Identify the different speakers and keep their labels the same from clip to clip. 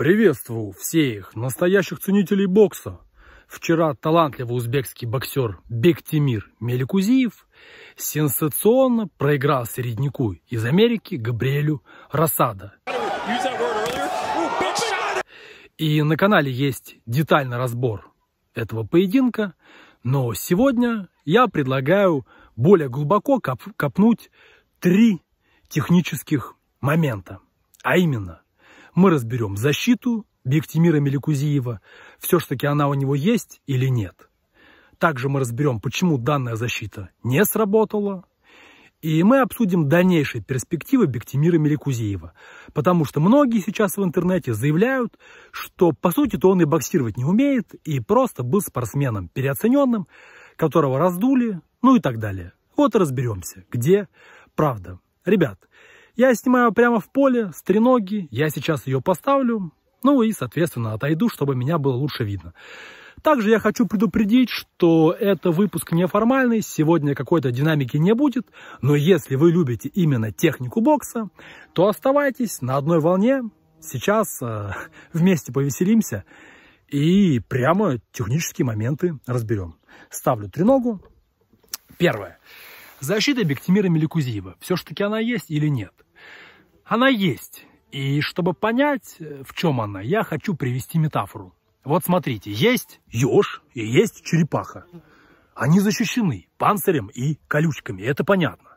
Speaker 1: Приветствую всех настоящих ценителей бокса. Вчера талантливый узбекский боксер Бектимир Меликузиев сенсационно проиграл середняку из Америки Габриэлю Рассада. И на канале есть детальный разбор этого поединка, но сегодня я предлагаю более глубоко коп копнуть три технических момента, а именно – мы разберем защиту Бектимира Меликузиева, все-таки она у него есть или нет. Также мы разберем, почему данная защита не сработала, и мы обсудим дальнейшие перспективы Бектимира Меликузиева, потому что многие сейчас в интернете заявляют, что по сути-то он и боксировать не умеет, и просто был спортсменом переоцененным, которого раздули, ну и так далее. Вот и разберемся, где правда. Ребят, я снимаю прямо в поле с треноги, я сейчас ее поставлю, ну и, соответственно, отойду, чтобы меня было лучше видно. Также я хочу предупредить, что это выпуск неформальный, сегодня какой-то динамики не будет, но если вы любите именно технику бокса, то оставайтесь на одной волне, сейчас э, вместе повеселимся и прямо технические моменты разберем. Ставлю треногу. Первое. Защита Бектимира Меликузиева. Все-таки она есть или нет? Она есть. И чтобы понять, э, в чем она, я хочу привести метафору. Вот смотрите, есть еж и есть черепаха. Они защищены панцирем и колючками, это понятно.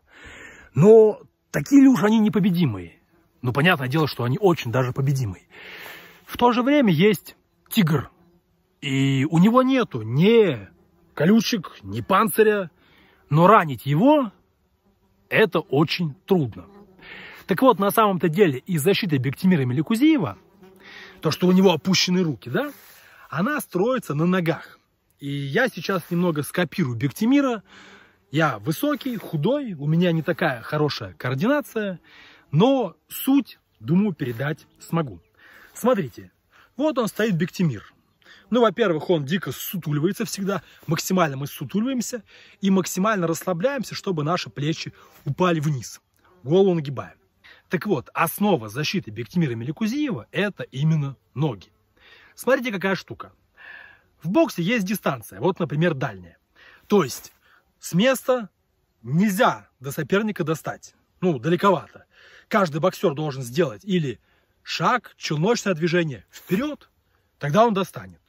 Speaker 1: Но такие ли уж они непобедимые? Ну, понятное дело, что они очень даже победимые. В то же время есть тигр. И у него нету ни колючек, ни панциря. Но ранить его – это очень трудно. Так вот, на самом-то деле, из защиты Бектимира Меликузиева, то, что у него опущены руки, да, она строится на ногах. И я сейчас немного скопирую Бектимира. Я высокий, худой, у меня не такая хорошая координация, но суть, думаю, передать смогу. Смотрите, вот он стоит Бектимир. Ну, во-первых, он дико сутуливается всегда, максимально мы сутуливаемся и максимально расслабляемся, чтобы наши плечи упали вниз. Голову нагибаем. Так вот, основа защиты Бектимира Меликузиева – это именно ноги. Смотрите, какая штука. В боксе есть дистанция, вот, например, дальняя. То есть с места нельзя до соперника достать, ну, далековато. Каждый боксер должен сделать или шаг, челночное движение вперед, тогда он достанет.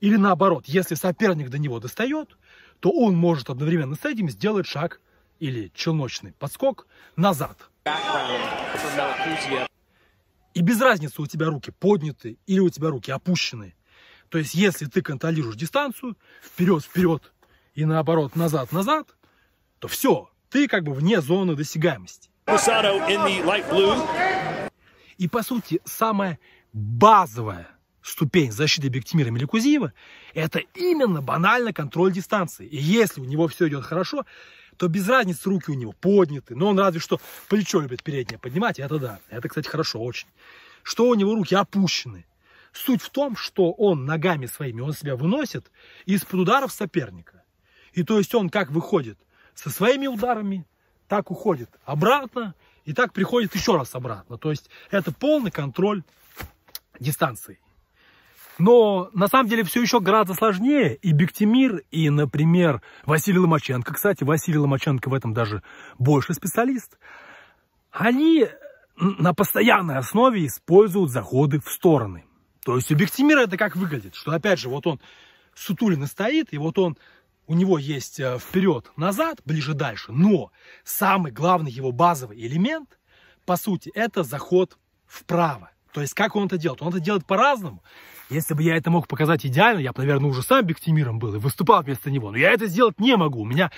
Speaker 1: Или наоборот, если соперник до него достает, то он может одновременно с этим сделать шаг или челночный подскок назад. И без разницы, у тебя руки подняты или у тебя руки опущены. То есть, если ты контролируешь дистанцию, вперед-вперед и наоборот назад-назад, то все, ты как бы вне зоны досягаемости. И по сути, самое базовое ступень защиты Бектимира Меликузиева – это именно банально контроль дистанции. И если у него все идет хорошо, то без разницы руки у него подняты, но он разве что плечо любит переднее поднимать, это да, это, кстати, хорошо очень. Что у него руки опущены. Суть в том, что он ногами своими, он себя выносит из-под ударов соперника. И то есть он как выходит со своими ударами, так уходит обратно, и так приходит еще раз обратно. То есть это полный контроль дистанции. Но на самом деле все еще гораздо сложнее. И Бектимир, и, например, Василий Ломаченко, кстати, Василий Ломаченко в этом даже больше специалист, они на постоянной основе используют заходы в стороны. То есть у Бектимира это как выглядит, что опять же вот он сутулино стоит, и вот он у него есть э, вперед-назад, ближе-дальше, но самый главный его базовый элемент, по сути, это заход вправо. То есть как он это делает? Он это делает по-разному. Если бы я это мог показать идеально, я бы, наверное, уже сам Бектимиром был и выступал вместо него. Но я это сделать не могу, у меня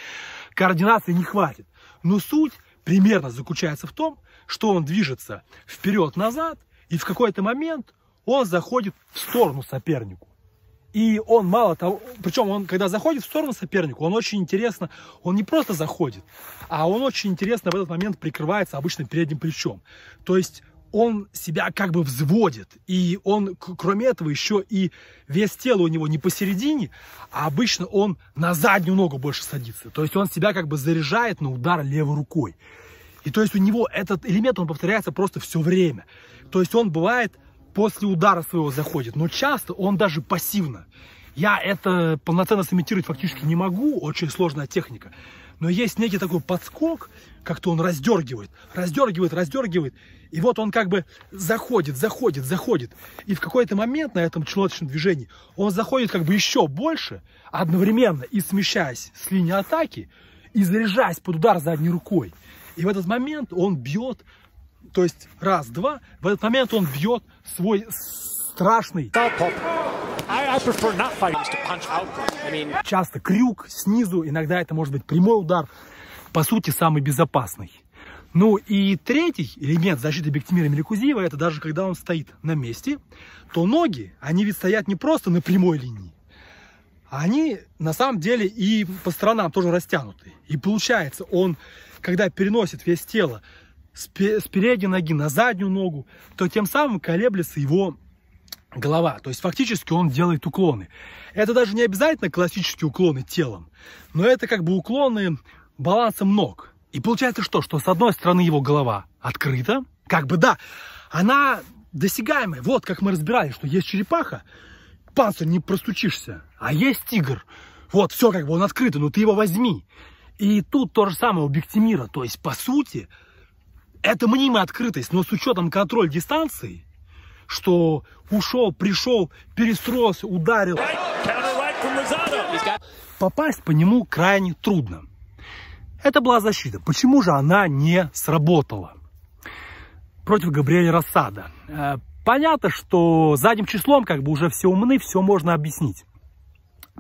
Speaker 1: координации не хватит. Но суть примерно заключается в том, что он движется вперед-назад, и в какой-то момент он заходит в сторону сопернику. И он мало того, причем он, когда заходит в сторону соперника, он очень интересно, он не просто заходит, а он очень интересно в этот момент прикрывается обычным передним плечом. То есть он себя как бы взводит. И он, кроме этого, еще и вес тела у него не посередине, а обычно он на заднюю ногу больше садится. То есть он себя как бы заряжает на удар левой рукой. И то есть у него этот элемент, он повторяется просто все время. То есть он бывает после удара своего заходит, но часто он даже пассивно. Я это полноценно сымитировать фактически не могу, очень сложная техника. Но есть некий такой подскок, как-то он раздергивает, раздергивает, раздергивает. И вот он как бы заходит, заходит, заходит. И в какой-то момент на этом челоточном движении он заходит как бы еще больше, одновременно и смещаясь с линии атаки, и заряжаясь под удар задней рукой. И в этот момент он бьет, то есть раз-два, в этот момент он бьет свой страшный... Топ-топ. Часто крюк снизу, иногда это может быть прямой удар, по сути, самый безопасный. Ну и третий элемент защиты Бектимира Меликузиева, это даже когда он стоит на месте, то ноги, они ведь стоят не просто на прямой линии, они на самом деле и по сторонам тоже растянуты. И получается, он, когда переносит весь тело с передней ноги на заднюю ногу, то тем самым колеблется его голова. То есть фактически он делает уклоны. Это даже не обязательно классические уклоны телом, но это как бы уклоны балансом ног. И получается что? Что с одной стороны его голова открыта, как бы да, она досягаемая. Вот как мы разбирали, что есть черепаха, панцирь не простучишься, а есть тигр. Вот, все как бы он открытый, но ну ты его возьми. И тут то же самое у Бектимира. То есть, по сути, это мнимая открытость, но с учетом контроль дистанции – что ушел, пришел, перестроился, ударил. Попасть по нему крайне трудно. Это была защита. Почему же она не сработала против Габриэля Рассада? Э, понятно, что задним числом как бы уже все умны, все можно объяснить.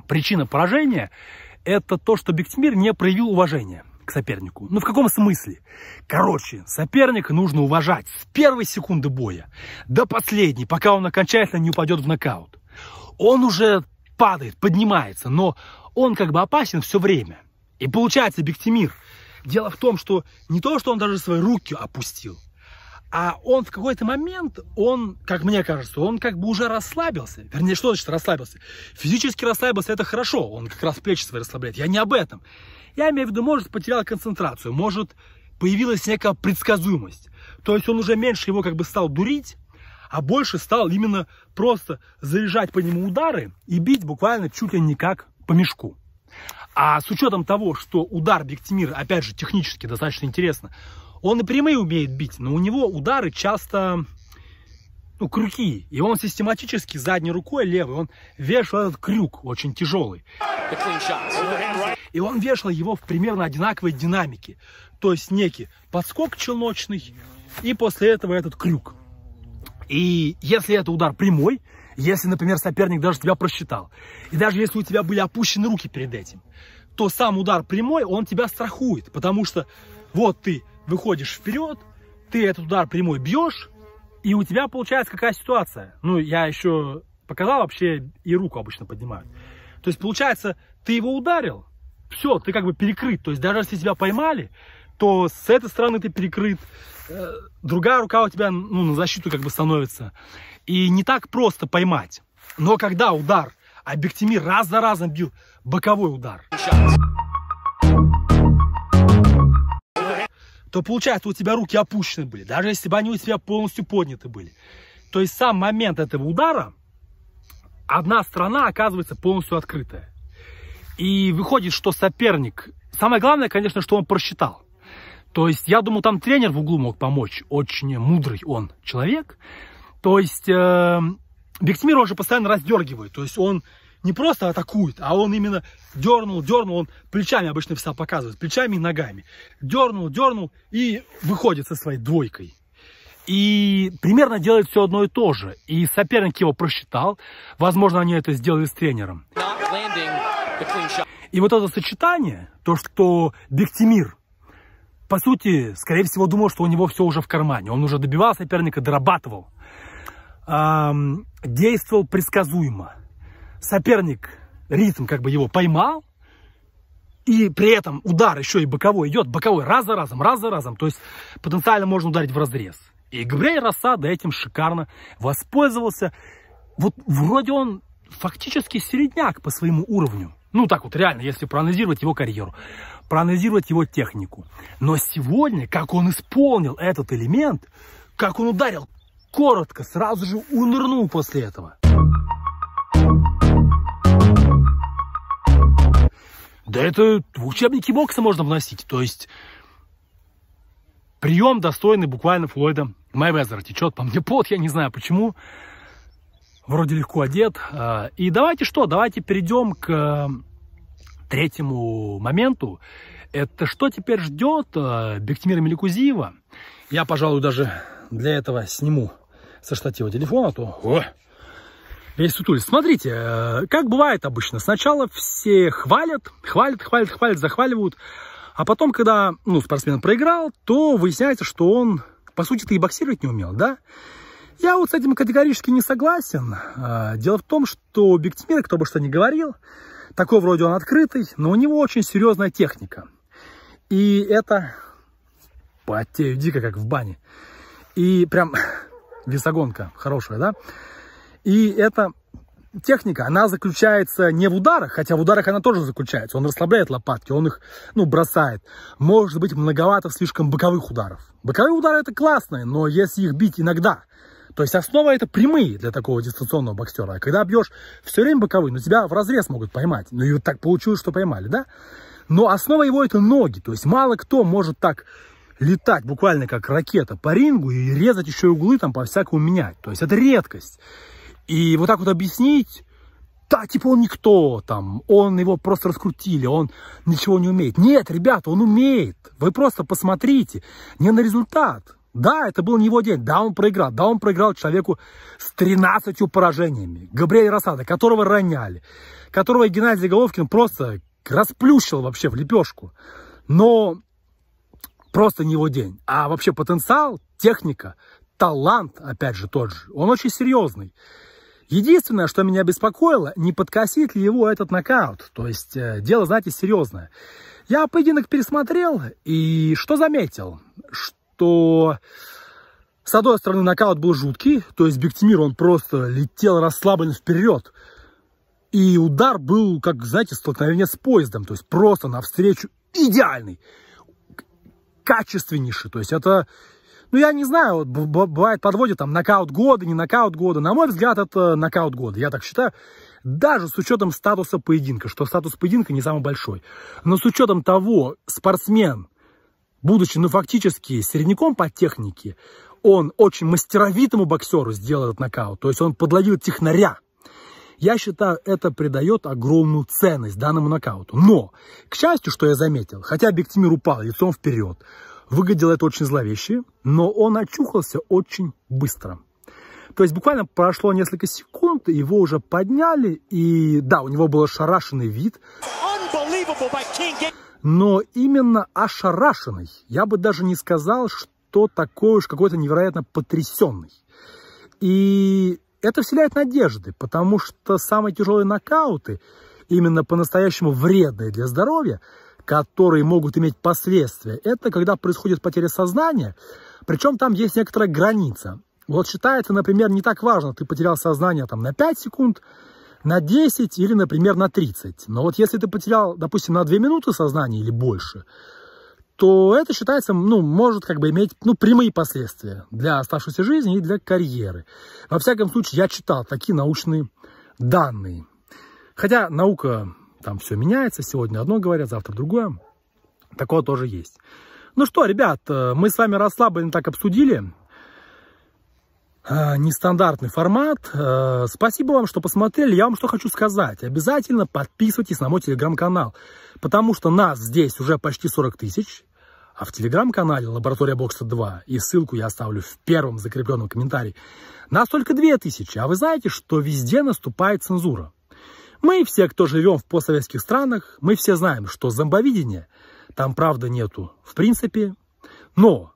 Speaker 1: Причина поражения – это то, что Бектимир не проявил уважения к сопернику. Ну, в каком смысле? Короче, соперника нужно уважать с первой секунды боя до последней, пока он окончательно не упадет в нокаут. Он уже падает, поднимается, но он как бы опасен все время. И получается Бектимир. Дело в том, что не то, что он даже свои руки опустил, а он в какой-то момент, он, как мне кажется, он как бы уже расслабился. Вернее, что значит расслабился? Физически расслабился, это хорошо. Он как раз плечи свои расслабляет. Я не об этом. Я имею в виду, может, потерял концентрацию, может, появилась некая предсказуемость. То есть он уже меньше его как бы стал дурить, а больше стал именно просто заряжать по нему удары и бить буквально чуть ли не как по мешку. А с учетом того, что удар Бектимира, опять же, технически достаточно интересно, он и прямые умеет бить, но у него удары часто ну, крюки. И он систематически задней рукой левой, он вешал этот крюк, очень тяжелый. И он вешал его в примерно одинаковой динамике. То есть некий подскок челночный, и после этого этот крюк. И если это удар прямой, если, например, соперник даже тебя просчитал, и даже если у тебя были опущены руки перед этим, то сам удар прямой, он тебя страхует, потому что вот ты выходишь вперед, ты этот удар прямой бьешь, и у тебя получается какая ситуация? Ну, я еще показал, вообще и руку обычно поднимают. То есть, получается, ты его ударил, все, ты как бы перекрыт. То есть, даже если тебя поймали, то с этой стороны ты перекрыт, э, другая рука у тебя ну, на защиту как бы становится. И не так просто поймать. Но когда удар, Абектимир раз за разом бил боковой удар. Сейчас. то получается у тебя руки опущены были, даже если бы они у тебя полностью подняты были. То есть сам момент этого удара, одна сторона оказывается полностью открытая. И выходит, что соперник... Самое главное, конечно, что он просчитал. То есть, я думаю, там тренер в углу мог помочь. Очень мудрый он человек. То есть, э, Бектимир уже постоянно раздергивает. То есть, он не просто атакует, а он именно дернул, дернул, он плечами обычно всегда показывает, плечами и ногами. Дернул, дернул и выходит со своей двойкой. И примерно делает все одно и то же. И соперник его просчитал. Возможно, они это сделали с тренером. И вот это сочетание, то, что Бехтимир, по сути, скорее всего, думал, что у него все уже в кармане. Он уже добивал соперника, дорабатывал. Эм, действовал предсказуемо соперник ритм как бы его поймал, и при этом удар еще и боковой идет, боковой раз за разом, раз за разом, то есть потенциально можно ударить в разрез. И Габриэль Рассада этим шикарно воспользовался. Вот вроде он фактически середняк по своему уровню. Ну так вот, реально, если проанализировать его карьеру, проанализировать его технику. Но сегодня, как он исполнил этот элемент, как он ударил коротко, сразу же унырнул после этого. Да это в учебники бокса можно вносить. То есть прием достойный буквально Флойда Мэйвезера. Течет по мне пот, я не знаю почему. Вроде легко одет. А, и давайте что, давайте перейдем к э, третьему моменту. Это что теперь ждет э, Бектимира Меликузиева? Я, пожалуй, даже для этого сниму со штатива телефона, то... О, весь сутуль. Смотрите, э, как бывает обычно. Сначала все хвалят, хвалят, хвалят, хвалят, захваливают. А потом, когда ну, спортсмен проиграл, то выясняется, что он, по сути-то, и боксировать не умел, да? Я вот с этим категорически не согласен. А, дело в том, что Бектимир, кто бы что ни говорил, такой вроде он открытый, но у него очень серьезная техника. И это потею дико, как в бане. И прям весогонка хорошая, да? И эта техника, она заключается не в ударах, хотя в ударах она тоже заключается. Он расслабляет лопатки, он их, ну, бросает. Может быть, многовато слишком боковых ударов. Боковые удары это классные, но если их бить иногда, то есть основа это прямые для такого дистанционного боксера. А когда бьешь все время боковые, ну тебя в разрез могут поймать. Ну и вот так получилось, что поймали, да? Но основа его это ноги. То есть мало кто может так летать буквально как ракета по рингу и резать еще углы там по всякому менять. То есть это редкость. И вот так вот объяснить, да, типа он никто там, он его просто раскрутили, он ничего не умеет. Нет, ребята, он умеет. Вы просто посмотрите, не на результат. Да, это был не его день, да, он проиграл, да, он проиграл человеку с 13 поражениями. Габриэль Рассада, которого роняли, которого Геннадий Головкин просто расплющил вообще в лепешку. Но просто не его день. А вообще потенциал, техника, талант, опять же, тот же, он очень серьезный. Единственное, что меня беспокоило, не подкосит ли его этот нокаут. То есть э, дело, знаете, серьезное. Я поединок пересмотрел и что заметил? Что... С одной стороны, нокаут был жуткий, то есть Бектимир, он просто летел расслабленно вперед. И удар был, как, знаете, столкновение с поездом, то есть просто навстречу идеальный, качественнейший. То есть это ну, я не знаю, вот, бывает подводят там нокаут года, не нокаут года. На мой взгляд, это нокаут года, я так считаю. Даже с учетом статуса поединка, что статус поединка не самый большой. Но с учетом того, спортсмен, будучи, ну, фактически середняком по технике, он очень мастеровитому боксеру сделал этот нокаут. То есть он подловил технаря. Я считаю, это придает огромную ценность данному нокауту. Но, к счастью, что я заметил, хотя Бектимир упал лицом вперед, Выглядело это очень зловеще, но он очухался очень быстро. То есть буквально прошло несколько секунд, его уже подняли, и да, у него был ошарашенный вид. Но именно ошарашенный. Я бы даже не сказал, что такой уж какой-то невероятно потрясенный. И это вселяет надежды, потому что самые тяжелые нокауты, именно по-настоящему вредные для здоровья, которые могут иметь последствия, это когда происходит потеря сознания, причем там есть некоторая граница. Вот считается, например, не так важно, ты потерял сознание там на 5 секунд, на 10 или, например, на 30. Но вот если ты потерял, допустим, на 2 минуты сознание или больше, то это считается, ну, может как бы иметь, ну, прямые последствия для оставшейся жизни и для карьеры. Во всяком случае, я читал такие научные данные. Хотя наука там все меняется, сегодня одно говорят, завтра другое. Такое тоже есть. Ну что, ребят, э, мы с вами расслабленно так обсудили э, нестандартный формат. Э, спасибо вам, что посмотрели. Я вам что хочу сказать. Обязательно подписывайтесь на мой телеграм-канал, потому что нас здесь уже почти 40 тысяч, а в телеграм-канале «Лаборатория Бокса 2», и ссылку я оставлю в первом закрепленном комментарии, нас только 2 тысячи. А вы знаете, что везде наступает цензура. Мы все, кто живем в постсоветских странах, мы все знаем, что зомбовидения там правда нету в принципе. Но,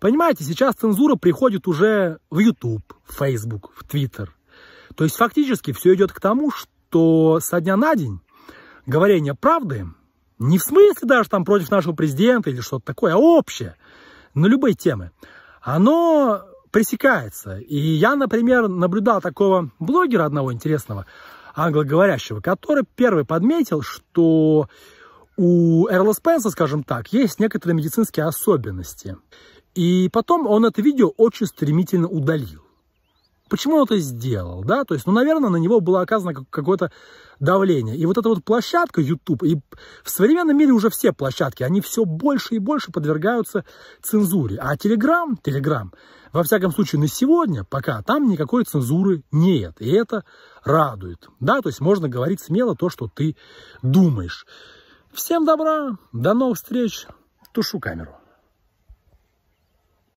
Speaker 1: понимаете, сейчас цензура приходит уже в YouTube, в Facebook, в Twitter. То есть фактически все идет к тому, что со дня на день говорение правды, не в смысле даже там против нашего президента или что-то такое, а общее, на любые темы, оно пресекается. И я, например, наблюдал такого блогера одного интересного, англоговорящего, который первый подметил, что у Эрла Спенса, скажем так, есть некоторые медицинские особенности. И потом он это видео очень стремительно удалил. Почему он это сделал, да? То есть, ну, наверное, на него было оказано какое-то давление. И вот эта вот площадка YouTube, и в современном мире уже все площадки, они все больше и больше подвергаются цензуре. А Telegram, Telegram, во всяком случае, на сегодня пока там никакой цензуры нет. И это радует, да? То есть можно говорить смело то, что ты думаешь. Всем добра, до новых встреч, тушу камеру.